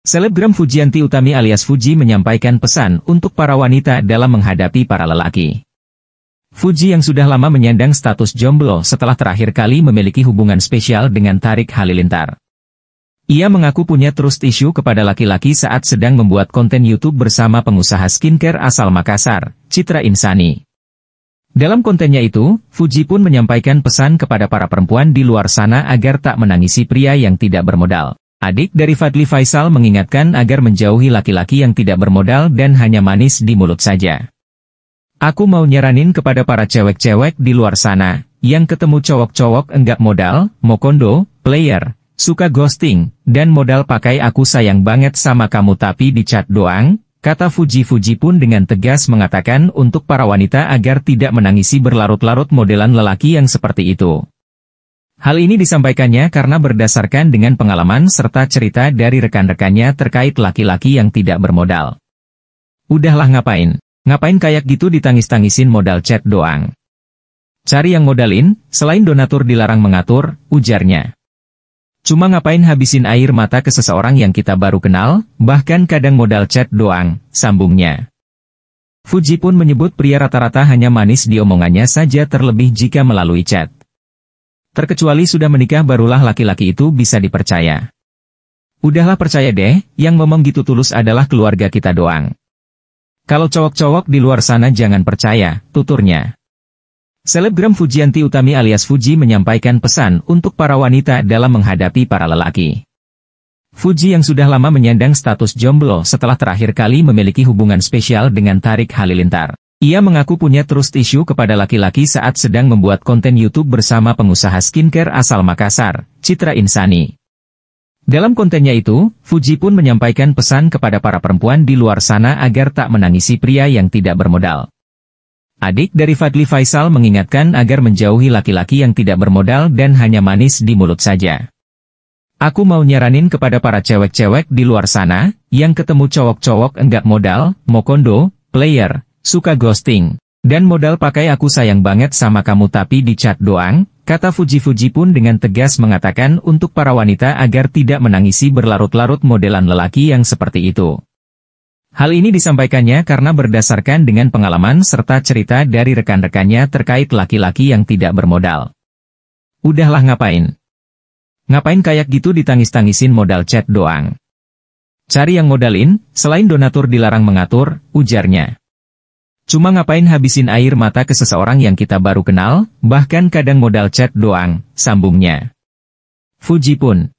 Selebgram Fujianti Utami alias Fuji menyampaikan pesan untuk para wanita dalam menghadapi para lelaki. Fuji yang sudah lama menyandang status jomblo setelah terakhir kali memiliki hubungan spesial dengan Tarik Halilintar. Ia mengaku punya trust issue kepada laki-laki saat sedang membuat konten YouTube bersama pengusaha skincare asal Makassar, Citra Insani. Dalam kontennya itu, Fuji pun menyampaikan pesan kepada para perempuan di luar sana agar tak menangisi pria yang tidak bermodal. Adik dari Fadli Faisal mengingatkan agar menjauhi laki-laki yang tidak bermodal dan hanya manis di mulut saja. Aku mau nyaranin kepada para cewek-cewek di luar sana, yang ketemu cowok-cowok enggak modal, mokondo, player, suka ghosting, dan modal pakai aku sayang banget sama kamu tapi di chat doang, kata Fuji-Fuji pun dengan tegas mengatakan untuk para wanita agar tidak menangisi berlarut-larut modelan lelaki yang seperti itu. Hal ini disampaikannya karena berdasarkan dengan pengalaman serta cerita dari rekan-rekannya terkait laki-laki yang tidak bermodal. Udahlah ngapain? Ngapain kayak gitu ditangis-tangisin modal chat doang? Cari yang modalin, selain donatur dilarang mengatur, ujarnya. Cuma ngapain habisin air mata ke seseorang yang kita baru kenal, bahkan kadang modal chat doang, sambungnya. Fuji pun menyebut pria rata-rata hanya manis di omongannya saja terlebih jika melalui chat. Terkecuali sudah menikah barulah laki-laki itu bisa dipercaya. Udahlah percaya deh, yang ngomong gitu tulus adalah keluarga kita doang. Kalau cowok-cowok di luar sana jangan percaya, tuturnya. Selebgram Fujianti Utami alias Fuji menyampaikan pesan untuk para wanita dalam menghadapi para lelaki. Fuji yang sudah lama menyandang status jomblo setelah terakhir kali memiliki hubungan spesial dengan Tarik Halilintar. Ia mengaku punya trust issue kepada laki-laki saat sedang membuat konten YouTube bersama pengusaha skincare asal Makassar, Citra Insani. Dalam kontennya itu, Fuji pun menyampaikan pesan kepada para perempuan di luar sana agar tak menangisi pria yang tidak bermodal. Adik dari Fadli Faisal mengingatkan agar menjauhi laki-laki yang tidak bermodal dan hanya manis di mulut saja. Aku mau nyaranin kepada para cewek-cewek di luar sana, yang ketemu cowok-cowok enggak modal, mau kondo, player, suka ghosting. Dan modal pakai aku sayang banget sama kamu tapi di chat doang, kata Fuji-Fuji pun dengan tegas mengatakan untuk para wanita agar tidak menangisi berlarut-larut modelan lelaki yang seperti itu. Hal ini disampaikannya karena berdasarkan dengan pengalaman serta cerita dari rekan-rekannya terkait laki-laki yang tidak bermodal. Udahlah ngapain? Ngapain kayak gitu ditangis-tangisin modal chat doang? Cari yang modalin, selain donatur dilarang mengatur, ujarnya. Cuma ngapain habisin air mata ke seseorang yang kita baru kenal, bahkan kadang modal chat doang, sambungnya. Fuji pun.